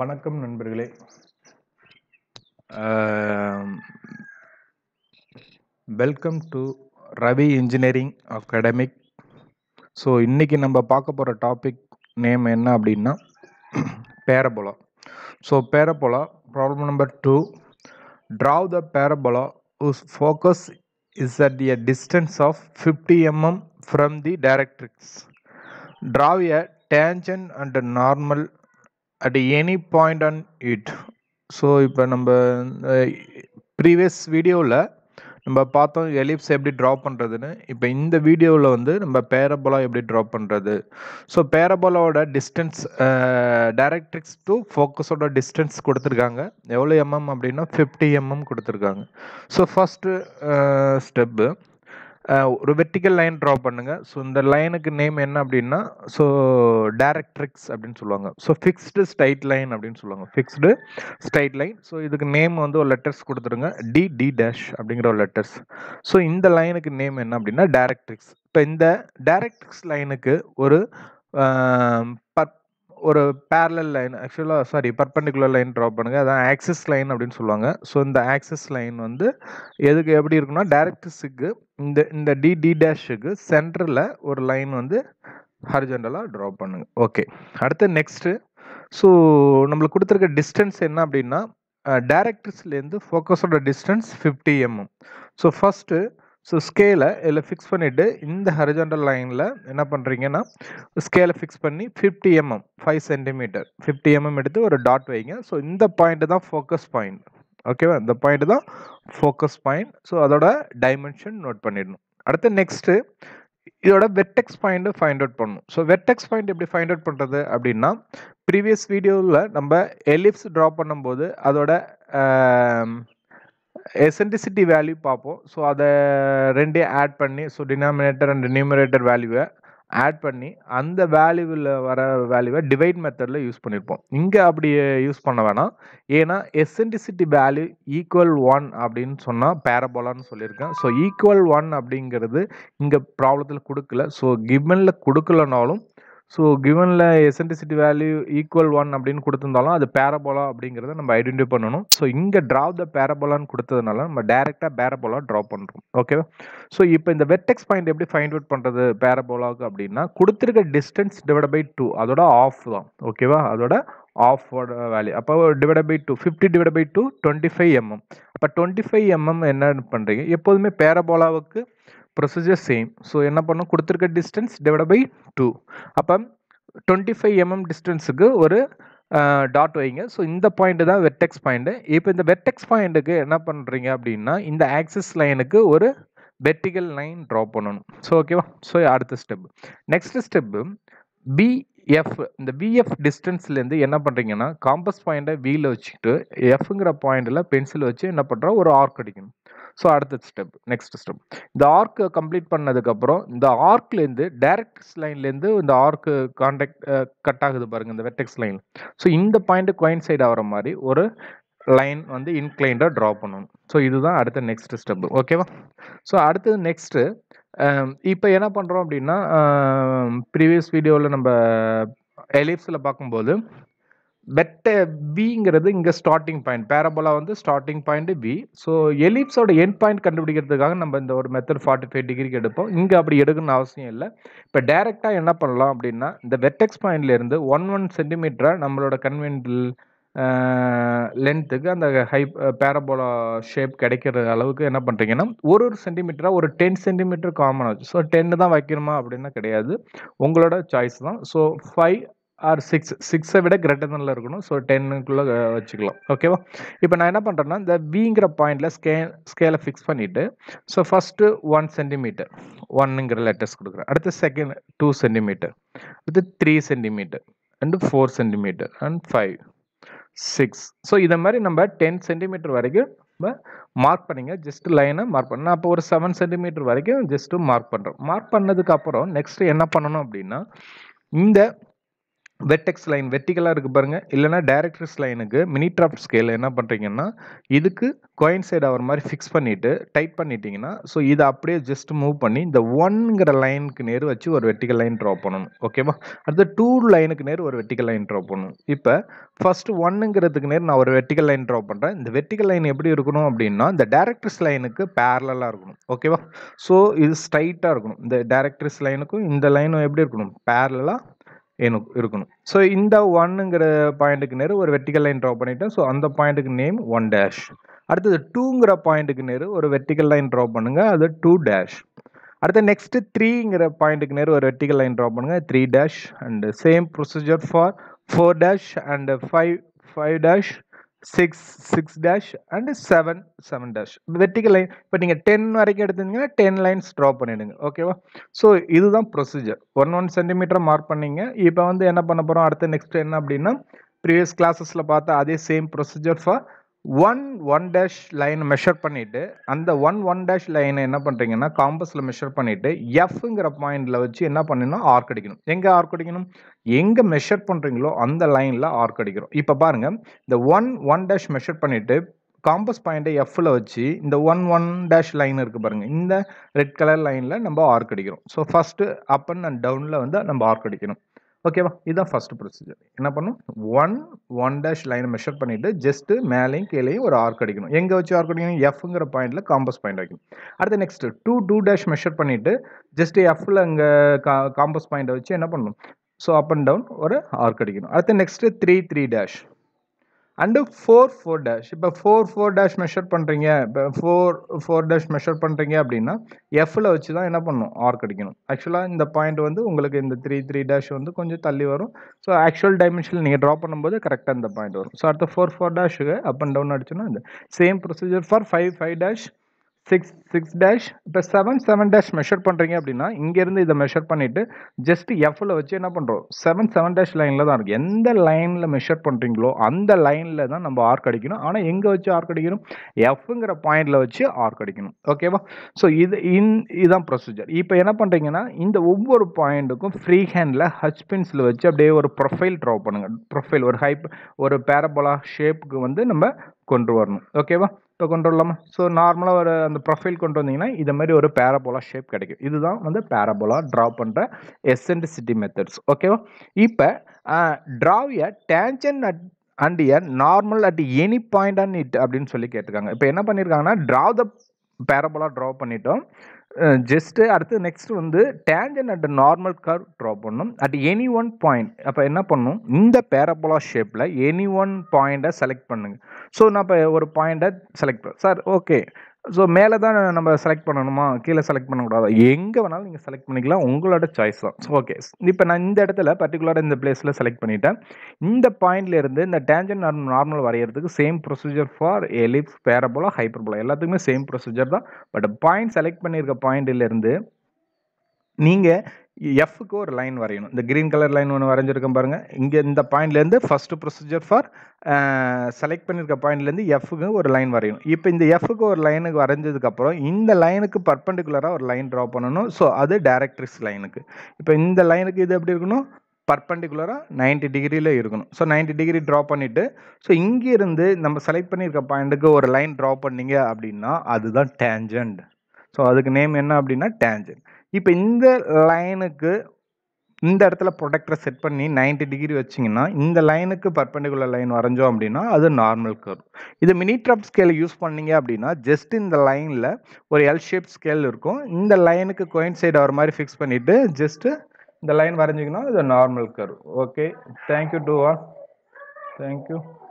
வணக்கம் நண்பர்களே welcome to Ravi engineering academic so இன்றைக்கி நம்ம பார்க்க போகிற டாபிக் நேம் என்ன அப்படின்னா parabola so parabola problem number two draw the parabola whose focus is at a distance of fifty mm from the directrix draw a tangent and normal at any point on it so இப்போ நம்ம previous வீடியோவில் நம்ம பார்த்தோம் ellipse எப்படி draw பண்ணுறதுன்னு இப்போ இந்த வீடியோவில் வந்து நம்ம பேரபோலா எப்படி ட்ரா பண்ணுறது ஸோ பேரபோலாவோட டிஸ்டன்ஸ் டைரக்ட்ரிக்ஸ் டு ஃபோக்கஸோட டிஸ்டன்ஸ் கொடுத்துருக்காங்க எவ்வளோ எம்எம் அப்படின்னா ஃபிஃப்டி எம்எம் கொடுத்துருக்காங்க ஸோ ஃபஸ்ட்டு ஸ்டெப்பு ஒரு வெர்டிக்கல் லைன் ட்ரா பண்ணுங்கள் ஸோ இந்த லைனுக்கு நேம் என்ன அப்படின்னா ஸோ டேரக்ட்ரிக்ஸ் அப்படின்னு சொல்லுவாங்க ஸோ ஃபிக்ஸ்டு ஸ்டைட் லைன் அப்படின்னு சொல்லுவாங்க ஃபிக்ஸ்டு ஸ்டைட் லைன் ஸோ இதுக்கு நேம் வந்து ஒரு லெட்டர்ஸ் கொடுத்துருங்க டி டி டேஷ் அப்படிங்கிற ஒரு லெட்டர்ஸ் ஸோ இந்த லைனுக்கு நேம் என்ன அப்படின்னா டேரக்ட்ரிக்ஸ் இப்போ இந்த டேரக்ட்ரிக்ஸ் லைனுக்கு ஒரு பத் ஒரு பேரலல் லைன் ஆக்சுவலாக சாரி பர்பண்டிகுலர் லைன் ட்ரா பண்ணுங்கள் அதான் ஆக்சஸ் லைன் அப்படின்னு சொல்லுவாங்க ஸோ இந்த ஆக்சஸ் லைன் வந்து எதுக்கு எப்படி இருக்குன்னா டேரக்டர்ஸுக்கு இந்த இந்த டி டி டேஷுக்கு சென்டரில் ஒரு லைன் வந்து ஹரிஜென்டலாக ட்ரா பண்ணுங்க ஓகே அடுத்து நெக்ஸ்ட்டு ஸோ நம்மளுக்கு கொடுத்துருக்க டிஸ்டன்ஸ் என்ன அப்படின்னா டேரக்டர்ஸ்லேருந்து ஃபோக்கஸோட distance fifty mm so first so ஸ்கேலை இதில் ஃபிக்ஸ் பண்ணிவிட்டு இந்த ஹரிஜாண்டல் லைனில் என்ன பண்ணுறீங்கன்னா ஸ்கேலை ஃபிக்ஸ் பண்ணி fifty mm five centimetre fifty mm எடுத்து ஒரு டாட் வைங்க ஸோ இந்த பாயிண்ட்டு தான் ஃபோக்கஸ் பாயிண்ட் ஓகேவா இந்த பாயிண்ட் தான் ஃபோக்கஸ் பாயிண்ட் ஸோ அதோட டைமென்ஷன் நோட் பண்ணிடணும் அடுத்து நெக்ஸ்ட்டு இதோட வெட்டெக்ஸ் பாயிண்ட் ஃபைண்ட் அவுட் பண்ணணும் ஸோ வெட்டெக்ஸ் பாயிண்ட் எப்படி ஃபைண்ட் அவுட் பண்ணுறது அப்படின்னா ப்ரீவியஸ் வீடியோவில் நம்ம எலிப்ஸ் ட்ரா பண்ணும்போது அதோட எசன்டிசிட்டி வேல்யூ பார்ப்போம் ஸோ அதை ரெண்டே ஆட் பண்ணி ஸோ டினாமினேட்டர் அண்ட் நியூமரேட்டர் வேல்யூவை ஆட் பண்ணி அந்த வேல்யூவில் வர வேல்யூவை டிவைட் மெத்தடில் யூஸ் பண்ணியிருப்போம் இங்கே அப்படி யூஸ் பண்ண வேணாம் ஏன்னா எசன்டிசிட்டி வேல்யூ ஈக்குவல் ஒன் அப்படின்னு சொன்னால் பேரபோலான்னு சொல்லியிருக்கேன் ஸோ ஈக்குவல் ஒன் அப்படிங்கிறது இங்கே ப்ராப்ளத்தில் கொடுக்கல ஸோ கிவனில் கொடுக்கலனாலும் ஸோ கிவனில் எசன்டிசிட்டி வேல்யூ ஈக்குவல் ஒன் அப்படின்னு கொடுத்துருந்தாலும் அது பேரபோலா அப்படிங்கிறத நம்ம ஐடென்டிஃபை பண்ணணும் ஸோ இங்கே ட்ரா த பேரபோலான்னு கொடுத்ததுனால நம்ம டேரெக்டாக பேரபோலா ட்ரா பண்ணுறோம் ஓகேவா ஸோ இப்போ இந்த வெட்டெக்ஸ் பாயிண்ட் எப்படி ஃபைண்ட் அவுட் பண்ணுறது பேரபோலாவுக்கு அப்படின்னா கொடுத்துருக்க டிஸ்டன்ஸ் டிவைட் பை டூ அதோட ஆஃப் தான் ஓகேவா அதோட ஆஃப் வேல்யூ அப்போ divide by two fifty divide by two twenty five mm அப்போ டுவெண்ட்டி ஃபைவ் எம்எம் என்ன பண்ணுறீங்க எப்போதுமே பேரபோலாவுக்கு ப்ரொசீஜர் சேம் ஸோ என்ன பண்ணோம் கொடுத்துருக்க டிஸ்டன்ஸ் டிவைட் பை டூ அப்போ டுவெண்ட்டி ஃபைவ் எம்எம் டிஸ்டன்ஸுக்கு ஒரு டாட் வைங்க ஸோ இந்த பாயிண்ட்டு தான் வெர்டெக்ஸ் பாயிண்ட்டு இப்போ இந்த வெர்டெக்ஸ் பாயிண்ட்டுக்கு என்ன பண்ணுறீங்க அப்படின்னா இந்த ஆக்சிஸ் லைனுக்கு ஒரு வெர்டிகல் லைன் ட்ரா பண்ணணும் ஸோ ஓகேவா ஸோ அடுத்த ஸ்டெப் நெக்ஸ்ட் ஸ்டெப்பு பிஎஃப் இந்த பிஎஃப் டிஸ்டன்ஸ்லேருந்து என்ன பண்ணுறீங்கன்னா காம்பஸ் பாயிண்ட்டை வீல வச்சுக்கிட்டு எஃப்ங்கிற பாயிண்ட்டில் பென்சில் வச்சு என்ன பண்ணுறோம் ஒரு ஆர்க் அடிக்கணும் ஸோ அடுத்த ஸ்டெப் நெக்ஸ்ட் ஸ்டெப் இந்த ஆர்க் கம்ப்ளீட் பண்ணதுக்கப்புறம் இந்த ஆர்க்லேருந்து டேரக்ட்ஸ் லைன்லேருந்து இந்த ஆர்க்கு கான்டாக்ட் கட் ஆகுது பாருங்கள் இந்த வெர்டெக்ஸ் லைன் ஸோ இந்த பாயிண்ட்டு கோயின் சைடு ஆகிற மாதிரி ஒரு லைன் வந்து இன்க்ளைண்டாக ட்ரா பண்ணணும் ஸோ இதுதான் அடுத்த நெக்ஸ்ட் ஸ்டெப்பு ஓகேவா ஸோ அடுத்தது நெக்ஸ்ட்டு இப்போ என்ன பண்ணுறோம் அப்படின்னா ப்ரீவியஸ் வீடியோவில் நம்ம எலிப்ஸில் பார்க்கும்போது பெட்ட பிங்கிறது இங்கே ஸ்டார்டிங் பாயிண்ட் பேரபோலா வந்து ஸ்டார்டிங் பாயிண்ட் பி ஸோ எலிப்ஸோட எண்ட் பாயிண்ட் கண்டுபிடிக்கிறதுக்காக நம்ம இந்த ஒரு மெத்தட் ஃபார்ட்டி ஃபைவ் டிகிரிக்கு எடுப்போம் இங்கே அப்படி எடுக்கணும்னு அவசியம் இல்லை இப்போ டைரெக்டாக என்ன பண்ணலாம் அப்படின்னா இந்த வெட்டெக்ஸ் பாயிண்ட்லேருந்து ஒன் ஒன் சென்டிமீட்டரை நம்மளோட கன்வென்டல் லென்த்துக்கு அந்த ஹை பேரபோலா ஷேப் கிடைக்கிற அளவுக்கு என்ன பண்ணுறீங்கன்னா ஒரு ஒரு சென்டிமீட்டராக ஒரு டென் சென்டிமீட்டர் காமன் ஆச்சு ஸோ டென்னு தான் வைக்கணுமா அப்படின்னா கிடையாது உங்களோட சாய்ஸ் தான் ஸோ ஃபைவ் ஆர் சிக்ஸ் சிக்ஸை விட கிரேட்டர் தான் இருக்கணும் ஸோ டென்னுக்குள்ளே வச்சுக்கலாம் ஓகேவா இப்போ நான் என்ன பண்ணுறேன்னா இந்த விங்கிற பாயிண்டில் ஸ்கே ஸ்கேலை ஃபிக்ஸ் பண்ணிவிட்டு ஸோ ஃபஸ்ட்டு ஒன் சென்டிமீட்டர் ஒன்னுங்கிற லெட்டர்ஸ் கொடுக்குறேன் அடுத்து செகண்ட் டூ சென்டிமீட்டர் அடுத்து three centimetre and four centimetre and five six so இதை மாதிரி நம்ம டென் சென்டிமீட்டர் வரைக்கும் நம்ம மார்க் பண்ணிங்க ஜஸ்ட் லைனை மார்க் பண்ண அப்போ ஒரு செவன் சென்டிமீட்டர் வரைக்கும் ஜஸ்ட்டு மார்க் பண்ணுறோம் மார்க் பண்ணதுக்கப்புறம் நெக்ஸ்ட்டு என்ன பண்ணணும் அப்படின்னா இந்த வெட்டெக்ஸ் லைன் வெர்டிகலாக இருக்குது பாருங்கள் இல்லைனா டேரக்டர்ஸ் லைனுக்கு மினி மினிட்ராஃப்ட் ஸ்கேல் என்ன பண்ணுறீங்கன்னா இதுக்கு கோயின் சைடு ஆகிற மாதிரி ஃபிக்ஸ் பண்ணிவிட்டு டைட் பண்ணிட்டீங்கன்னா ஸோ இதை அப்படியே ஜஸ்ட் மூவ் பண்ணி இந்த ஒன்ங்கிற லைனுக்கு நேர் வச்சு ஒரு வெர்டிகல் லைன் ட்ரா பண்ணணும் ஓகேவா அடுத்து டூ லைனுக்கு நேர் ஒரு வெர்டிகல் லைன் ட்ரா பண்ணணும் இப்போ ஃபஸ்ட்டு ஒன்னுங்கிறதுக்கு நேர் நான் ஒரு வெர்டிகல் லைன் ட்ரா பண்ணுறேன் இந்த வெர்டிகல் லைன் எப்படி இருக்கணும் அப்படின்னா இந்த டேரக்டர்ஸ் லைனுக்கு பேரலாக இருக்கணும் ஓகேவா ஸோ இது ஸ்ட்ரைட்டாக இருக்கணும் இந்த டேரக்டர்ஸ் லைனுக்கும் இந்த லைனும் எப்படி இருக்கணும் பேரலாக இருக்கணும் ஸோ இந்த ஒன்னுங்கிற பாயிண்ட்டுக்கு நேரு ஒரு வெர்டிக்கல் லைன் ட்ரா பண்ணிட்டேன் ஸோ அந்த பாயிண்ட்டுக்கு நேம் ஒன் டேஷ் அடுத்தது டூங்கிற பாயிண்ட்டுக்கு நேரு ஒரு வெர்டிக்கல் லைன் ட்ரா பண்ணுங்க அது டூ டேஷ் அடுத்த நெக்ஸ்ட் த்ரீங்கிற பாயிண்ட்டுக்கு நேரு ஒரு வெர்டிக்கல் லைன் ட்ரா பண்ணுங்க three dash and same procedure for four dash and five five dash six six dash and seven seven dash vertical line இப்போ நீங்கள் டென் வரைக்கும் எடுத்துருந்தீங்கன்னா டென் லைன்ஸ் ட்ரா பண்ணிவிடுங்க ஓகேவா ஸோ இதுதான் procedure one one centimetre mark பண்ணிங்க இப்போ வந்து என்ன பண்ண போகிறோம் அடுத்து நெக்ஸ்ட் என்ன அப்படின்னா ப்ரீவியஸ் கிளாஸஸில் பார்த்தா அதே same procedure for one one dash line measure பண்ணிவிட்டு அந்த ஒன் ஒன் டேஷ் லைனை என்ன பண்ணுறீங்கன்னா காம்பஸில் மெஷர் பண்ணிவிட்டு எஃப்ங்கிற பாயிண்டில் வச்சு என்ன பண்ணணும் ஆர்க் அடிக்கணும் எங்கே ஆர்க் அடிக்கணும் எங்கே மெஷர் பண்ணுறீங்களோ அந்த லைனில் ஆர்க் அடிக்கிறோம் இப்போ பாருங்கள் இந்த ஒன் ஒன் டேஷ் மெஷர் பண்ணிவிட்டு காம்பஸ் பாயிண்ட்டை எஃப்பில் வச்சு இந்த ஒன் ஒன் டேஷ் லைன் இருக்குது பாருங்கள் இந்த ரெட் கலர் லைனில் நம்ம ஆர்க் அடிக்கிறோம் so first up and and டவுனில் வந்து நம்ம ஆர்க் அடிக்கணும் ஓகேவா இதுதான் ஃபஸ்ட்டு ப்ரொசீஜர் என்ன பண்ணும் ஒன் ஒன் டேஷ் லைனை மெஷர் பண்ணிவிட்டு ஜஸ்ட்டு மேலேயும் கீழேயும் ஒரு ஆர்க் அடிக்கணும் எங்கே வச்சு ஆர்க் அடிக்கணும் எஃப்ங்கிற பாயிண்ட்டில் காம்பஸ் பாயிண்ட் வைக்கணும் அடுத்து next two two dash measure பண்ணிவிட்டு ஜஸ்ட்டு எஃப்பில் அங்கே கா காம்பஸ் பாயிண்ட்டை வச்சு என்ன பண்ணணும் ஸோ அப் அண்ட் டவுன் ஒரு ஆர்க் அடிக்கணும் அடுத்து next three three dash and four four dash இப்போ ஃபோர் ஃபோர் டேஷ் மெஷர் பண்ணுறீங்க இப்போ ஃபோர் ஃபோர் டேஷ் மெஷர் பண்ணுறீங்க அப்படின்னா எஃப்பில் வச்சு தான் என்ன பண்ணணும் ஆர்க் அடிக்கணும் ஆக்சுவலாக இந்த பாயிண்ட் வந்து உங்களுக்கு இந்த த்ரீ த்ரீ டேஷ் வந்து கொஞ்சம் தள்ளி வரும் ஸோ ஆக்சுவல் டைமென்ஷன் நீங்கள் ட்ரா பண்ணும்போது கரெக்டாக இந்த பாயிண்ட் வரும் ஸோ அடுத்த ஃபோர் ஃபோர் டேஷுக்கு அப் அண்ட் டவுன் அடிச்சுன்னா இந்த same procedure for five five dash six six dash இப்போ செவன் செவன் டேஷ் மெஷர் பண்ணுறீங்க அப்படின்னா இங்கேருந்து இதை மெஷர் பண்ணிவிட்டு ஜஸ்ட் எஃப்ல வச்சு என்ன பண்ணுறோம் செவன் செவன் டேஷ் லைனில் தான் இருக்குது எந்த லைனில் மெஷர் பண்ணுறீங்களோ அந்த லைனில் தான் நம்ம ஆர்க் அடிக்கணும் ஆனால் எங்கே வச்சு ஆர்க் அடிக்கணும் எஃப்ங்கிற பாயிண்டில் வச்சு ஆர்க் அடிக்கணும் ஓகேவா ஸோ இது இன் இதுதான் ப்ரொசீஜர் இப்போ என்ன பண்ணுறீங்கன்னா இந்த ஒவ்வொரு பாயிண்ட்டுக்கும் ஃப்ரீ ஹேண்டில் ஹச் வச்சு அப்படியே ஒரு ப்ரொஃபைல் ட்ரா பண்ணுங்கள் ப்ரொஃபைல் ஒரு ஹைப் ஒரு பேரபோலா ஷேப்புக்கு வந்து நம்ம கொண்டு வரணும் ஓகேவா இப்போ கொண்டு வரலாமா ஸோ நார்மலாக ஒரு அந்த ப்ரொஃபைல் கொண்டு வந்தீங்கன்னா இது மாதிரி ஒரு பேரபோலா ஷேப் கிடைக்கும் இதுதான் வந்து பேரபோலா ட்ரா பண்ணுற எசென்டிசிட்டி மெத்தட்ஸ் ஓகேவா இப்போ ட்ராவிய a tangent at and a normal at any point on it அப்படின்னு சொல்லி கேட்டிருக்காங்க இப்போ என்ன பண்ணியிருக்காங்கன்னா ட்ரா த பேரபோலா ட்ரா பண்ணிட்டோம் ஜஸ்ட்டு அடுத்து நெக்ஸ்ட் வந்து டேஞ்சன் அண்ட் நார்மல் கார் ட்ரா பண்ணணும் அட் எனி ஒன் பாயிண்ட் அப்போ என்ன பண்ணும் இந்த பேரபோலா ஷேப்பில் எனி ஒன் பாயிண்ட்டை செலக்ட் பண்ணுங்க ஸோ நான் இப்போ ஒரு பாயிண்ட்டை செலக்ட் பண்ண சார் ஓகே ஸோ மேலே தான் நம்ம செலக்ட் பண்ணணுமா கீழே செலக்ட் பண்ணக்கூடாதா எங்கே வேணாலும் நீங்கள் செலக்ட் பண்ணிக்கலாம் உங்களோட சாய்ஸ் தான் ஓகே இப்போ நான் இந்த இடத்துல பர்டிகுலராக இந்த பிளேஸில் செலக்ட் பண்ணிட்டேன் இந்த பாயிண்ட்லேருந்து இந்த டேஞ்சன் நார்மல் நார்மல் வரைகிறதுக்கு same procedure for ellipse parabola hyperbola எல்லாத்துக்குமே சேம் ப்ரொசீஜர் தான் பட் பாயிண்ட் செலக்ட் பண்ணியிருக்க பாயிண்ட்லேருந்து நீங்கள் எஃப்க்கு ஒரு லைன் வரையணும் இந்த க்ரீன் கலர் லைன் ஒன்று வரைஞ்சிருக்கேன் பாருங்கள் இங்கே இந்த பாயிண்ட்லேருந்து ஃபஸ்ட்டு ப்ரொசீஜர் ஃபார் செலக்ட் பண்ணியிருக்க பாயிண்ட்லேருந்து எஃப்க்கு ஒரு லைன் வரையணும் இப்போ இந்த எஃப்க்கு ஒரு லைனுக்கு வரைஞ்சதுக்கப்புறம் இந்த லைனுக்கு பர்பண்டிகுலராக ஒரு லைன் ட்ரா பண்ணணும் ஸோ அது டேரக்ட்ரிக்ஸ் லைனுக்கு இப்போ இந்த லைனுக்கு இது எப்படி இருக்கணும் பர்பண்டிகுலராக நைன்டி டிகிரியில் இருக்கணும் ஸோ நைன்டி டிகிரி ட்ரா பண்ணிவிட்டு ஸோ இங்கேருந்து நம்ம செலக்ட் பண்ணியிருக்க பாயிண்ட்டுக்கு ஒரு லைன் ட்ரா பண்ணிங்க அப்படின்னா அதுதான் டேஞ்சண்ட் ஸோ அதுக்கு நேம் என்ன அப்படின்னா டேஞ்சண்ட் இப்போ இந்த லைனுக்கு இந்த இடத்துல ப்ரொடக்டரை செட் பண்ணி நைன்டி டிகிரி வச்சிங்கன்னா இந்த லைனுக்கு பர்பெண்டிகுலர் லைன் வரைஞ்சோம் அப்படின்னா அது நார்மல் கர் இது மினி ட்ராப் ஸ்கேல் யூஸ் பண்ணீங்க அப்படின்னா ஜஸ்ட் இந்த லைனில் ஒரு எல் ஷேப் ஸ்கேல் இருக்கும் இந்த லைனுக்கு கோயின் சைடு வர மாதிரி ஃபிக்ஸ் பண்ணிவிட்டு ஜஸ்ட்டு இந்த லைன் வரைஞ்சிங்கன்னா இது நார்மல் கர் okay thank you to all thank you